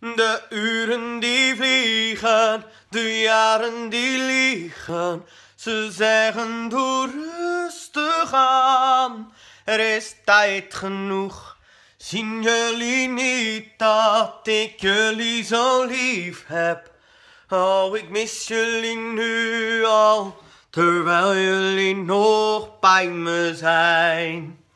De uren die vliegen, de jaren die liegen, ze zeggen door rustig aan. Er is tijd genoeg, zien jullie niet dat ik jullie zo lief heb? Oh, ik mis jullie nu al, terwijl jullie nog bij me zijn.